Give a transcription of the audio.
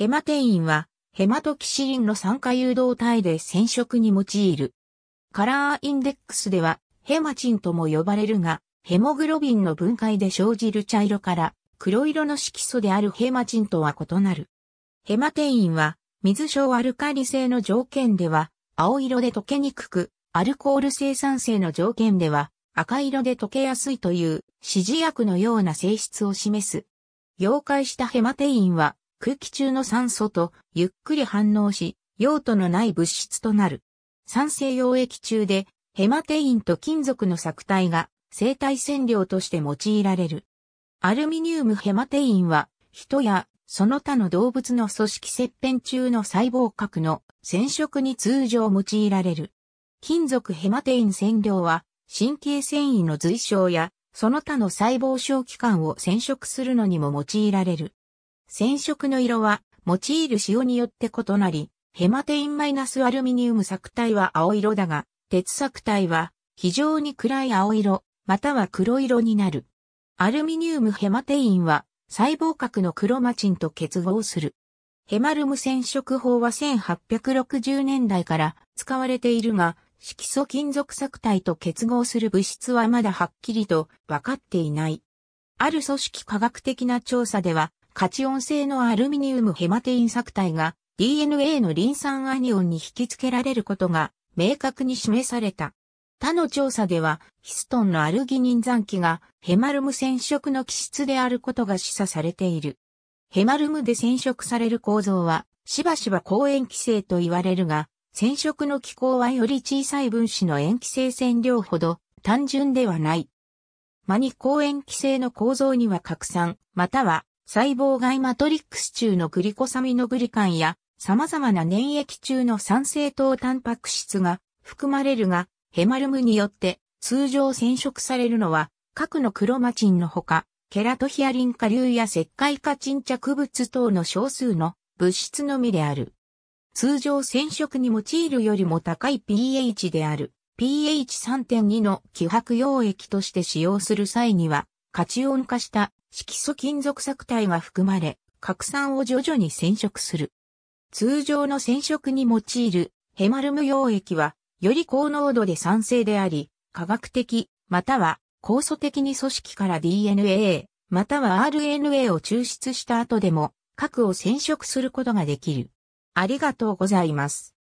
ヘマテインは、ヘマトキシリンの酸化誘導体で染色に用いる。カラーインデックスでは、ヘマチンとも呼ばれるが、ヘモグロビンの分解で生じる茶色から黒色の色素であるヘマチンとは異なる。ヘマテインは水小アルカリ性の条件では青色で溶けにくく、アルコール生産性の条件では赤色で溶けやすいという指示薬のような性質を示す。溶解したヘマテインは空気中の酸素とゆっくり反応し、用途のない物質となる。酸性溶液中で、ヘマテインと金属の作体が生体染料として用いられる。アルミニウムヘマテインは、人やその他の動物の組織切片中の細胞核の染色に通常用いられる。金属ヘマテイン染料は、神経繊維の随症や、その他の細胞小器官を染色するのにも用いられる。染色の色は、用いる塩によって異なり、ヘマテインマイナスアルミニウム作体は青色だが、鉄作体は非常に暗い青色、または黒色になる。アルミニウムヘマテインは細胞核のクロマチンと結合する。ヘマルム染色法は1860年代から使われているが、色素金属作体と結合する物質はまだはっきりと分かっていない。ある組織科学的な調査では、カチオン製のアルミニウムヘマテイン作体が DNA のリン酸アニオンに引き付けられることが明確に示された。他の調査では、ヒストンのアルギニン残機がヘマルム染色の基質であることが示唆されている。ヘマルムで染色される構造は、しばしば抗塩基性と言われるが、染色の機構はより小さい分子の塩基性染料ほど単純ではない。マニ抗塩基性の構造には拡散、または細胞外マトリックス中のグリコサミノグリカンや様々な粘液中の酸性糖タンパク質が含まれるが、ヘマルムによって通常染色されるのは、核のクロマチンのほか、ケラトヒアリン下流や石灰化沈着物等の少数の物質のみである。通常染色に用いるよりも高い pH である pH3.2 の希薄溶液として使用する際には、カチオン化した色素金属錯体が含まれ、核酸を徐々に染色する。通常の染色に用いるヘマルム溶液は、より高濃度で酸性であり、化学的、または酵素的に組織から DNA、または RNA を抽出した後でも、核を染色することができる。ありがとうございます。